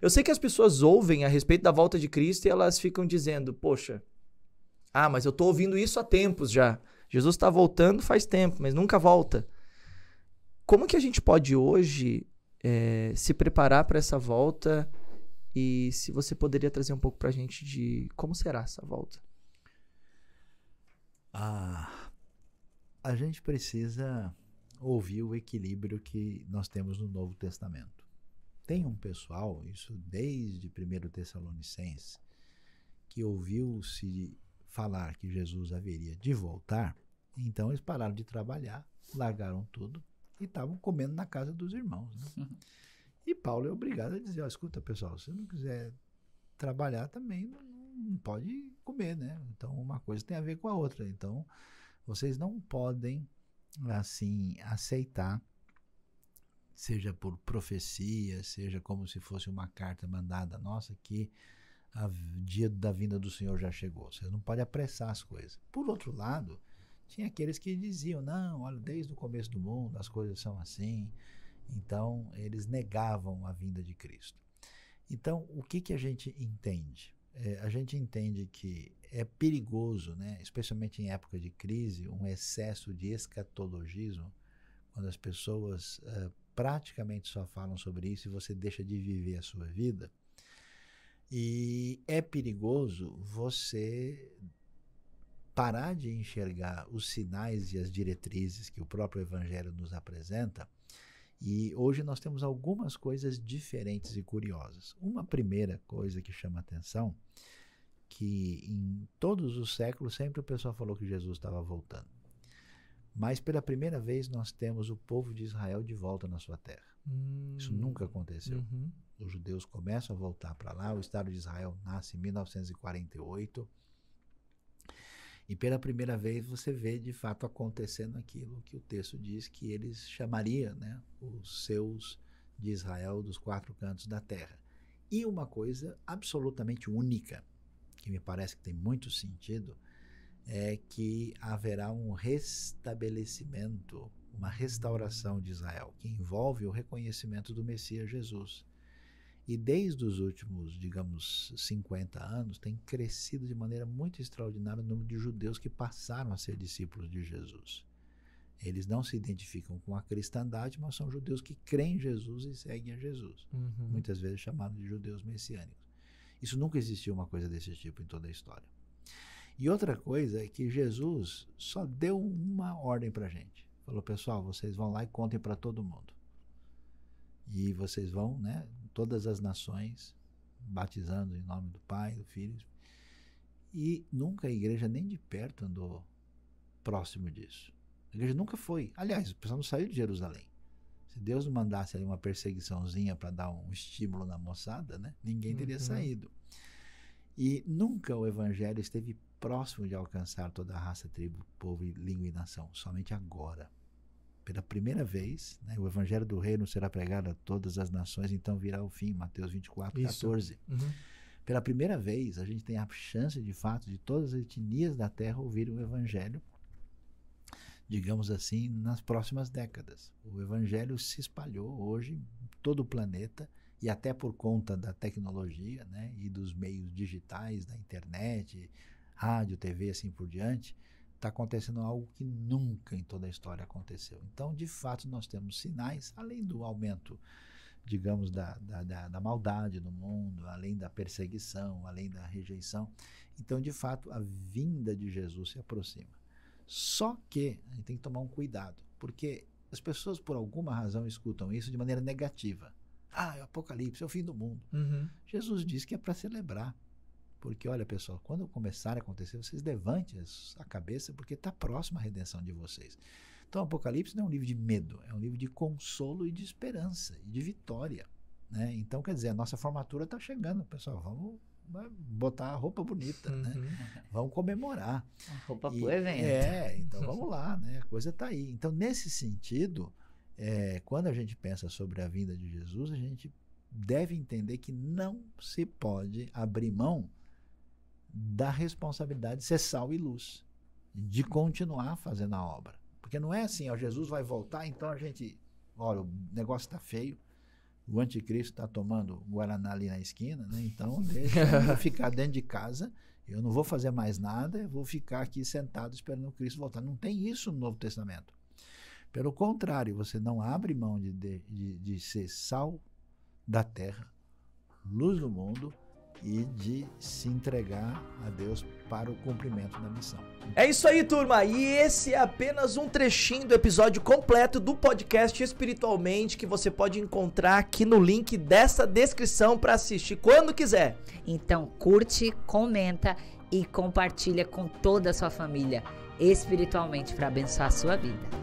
Eu sei que as pessoas ouvem a respeito da volta de Cristo e elas ficam dizendo: Poxa, ah, mas eu estou ouvindo isso há tempos já. Jesus está voltando faz tempo, mas nunca volta. Como que a gente pode hoje é, se preparar para essa volta? E se você poderia trazer um pouco para a gente de como será essa volta? Ah, a gente precisa ouvir o equilíbrio que nós temos no Novo Testamento. Tem um pessoal, isso desde 1 Tessalonicense, que ouviu-se falar que Jesus haveria de voltar, então eles pararam de trabalhar, largaram tudo e estavam comendo na casa dos irmãos. Né? E Paulo é obrigado a dizer: oh, escuta, pessoal, se não quiser trabalhar também, não, não pode comer, né? Então uma coisa tem a ver com a outra. Então vocês não podem, assim, aceitar seja por profecia, seja como se fosse uma carta mandada nossa que o dia da vinda do Senhor já chegou. Você não pode apressar as coisas. Por outro lado, tinha aqueles que diziam: não, olha, desde o começo do mundo as coisas são assim. Então, eles negavam a vinda de Cristo. Então, o que, que a gente entende? É, a gente entende que é perigoso, né, especialmente em época de crise, um excesso de escatologismo, quando as pessoas uh, praticamente só falam sobre isso e você deixa de viver a sua vida. E é perigoso você parar de enxergar os sinais e as diretrizes que o próprio Evangelho nos apresenta. E hoje nós temos algumas coisas diferentes e curiosas. Uma primeira coisa que chama atenção, que em todos os séculos sempre o pessoal falou que Jesus estava voltando. Mas pela primeira vez nós temos o povo de Israel de volta na sua terra. Hum. Isso nunca aconteceu. Uhum. Os judeus começam a voltar para lá. O Estado de Israel nasce em 1948. E pela primeira vez você vê de fato acontecendo aquilo que o texto diz que eles chamaria né, os seus de Israel dos quatro cantos da terra. E uma coisa absolutamente única, que me parece que tem muito sentido, é que haverá um restabelecimento, uma restauração de Israel, que envolve o reconhecimento do Messias Jesus. E desde os últimos, digamos, 50 anos, tem crescido de maneira muito extraordinária o número de judeus que passaram a ser discípulos de Jesus. Eles não se identificam com a cristandade, mas são judeus que creem em Jesus e seguem a Jesus. Uhum. Muitas vezes chamados de judeus messiânicos. Isso nunca existiu uma coisa desse tipo em toda a história. E outra coisa é que Jesus só deu uma ordem para a gente. Falou, pessoal, vocês vão lá e contem para todo mundo. E vocês vão, né, todas as nações, batizando em nome do Pai, do Filho. E nunca a igreja nem de perto andou próximo disso. A igreja nunca foi. Aliás, o pessoal não saiu de Jerusalém. Se Deus mandasse ali uma perseguiçãozinha para dar um estímulo na moçada, né? Ninguém teria uhum. saído. E nunca o evangelho esteve próximo de alcançar toda a raça, tribo, povo, língua e nação, somente agora. Pela primeira vez, né, o evangelho do reino será pregado a todas as nações, então virá o fim, Mateus 24, Isso. 14. Uhum. Pela primeira vez, a gente tem a chance, de fato, de todas as etnias da terra ouvirem o evangelho digamos assim, nas próximas décadas. O evangelho se espalhou hoje em todo o planeta e até por conta da tecnologia né, e dos meios digitais, da internet, rádio, TV, assim por diante, está acontecendo algo que nunca em toda a história aconteceu. Então, de fato, nós temos sinais, além do aumento, digamos, da, da, da, da maldade no mundo, além da perseguição, além da rejeição. Então, de fato, a vinda de Jesus se aproxima. Só que a gente tem que tomar um cuidado, porque as pessoas, por alguma razão, escutam isso de maneira negativa. Ah, é o apocalipse, é o fim do mundo. Uhum. Jesus disse que é para celebrar. Porque, olha, pessoal, quando começar a acontecer, vocês levantem a cabeça, porque está próxima a redenção de vocês. Então, Apocalipse não é um livro de medo, é um livro de consolo e de esperança e de vitória. Né? Então, quer dizer, a nossa formatura está chegando, pessoal. Vamos né, botar a roupa bonita, né? uhum. né? Vamos comemorar. A roupa e, pro evento. É, é, então vamos lá, né? A coisa está aí. Então, nesse sentido, é, quando a gente pensa sobre a vinda de Jesus, a gente deve entender que não se pode abrir mão da responsabilidade de ser sal e luz, de continuar fazendo a obra. Porque não é assim, ó, Jesus vai voltar, então a gente, olha, o negócio está feio, o anticristo está tomando Guaraná ali na esquina, né? então deixa eu ficar dentro de casa, eu não vou fazer mais nada, eu vou ficar aqui sentado esperando o Cristo voltar. Não tem isso no Novo Testamento. Pelo contrário, você não abre mão de, de, de, de ser sal da terra, luz do mundo, e de se entregar a Deus para o cumprimento da missão. É isso aí, turma. E esse é apenas um trechinho do episódio completo do podcast Espiritualmente que você pode encontrar aqui no link dessa descrição para assistir quando quiser. Então, curte, comenta e compartilha com toda a sua família espiritualmente para abençoar a sua vida.